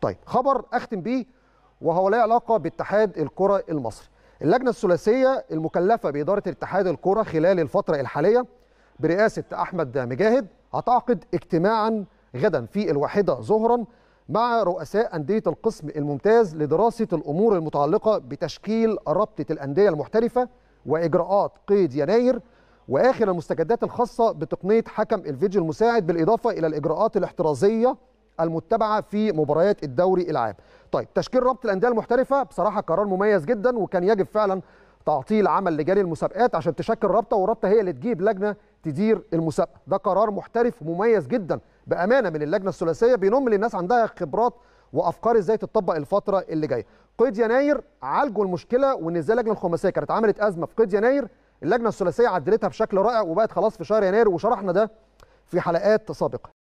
طيب خبر اختم بيه وهو له علاقه باتحاد الكره المصري اللجنه الثلاثيه المكلفه باداره اتحاد الكره خلال الفتره الحاليه برئاسه احمد مجاهد هتعقد اجتماعا غدا في الواحده ظهرا مع رؤساء انديه القسم الممتاز لدراسه الامور المتعلقه بتشكيل رابطه الانديه المحترفه واجراءات قيد يناير واخر المستجدات الخاصه بتقنيه حكم الفيديو المساعد بالاضافه الى الاجراءات الاحترازيه المتبعه في مباريات الدوري العام. طيب تشكيل رابط الانديه المحترفه بصراحه قرار مميز جدا وكان يجب فعلا تعطيل عمل لجان المسابقات عشان تشكل رابطه والرابطه هي اللي تجيب لجنه تدير المسابقه ده قرار محترف مميز جدا بامانه من اللجنه الثلاثيه بينم للناس عندها خبرات وافكار ازاي تطبق الفتره اللي جايه قيد يناير عالجوا المشكله وان ازاي اللجنه الخماسيه كانت عملت ازمه في قيد يناير اللجنه الثلاثيه عدلتها بشكل رائع وبقت خلاص في شهر يناير وشرحنا ده في حلقات سابقه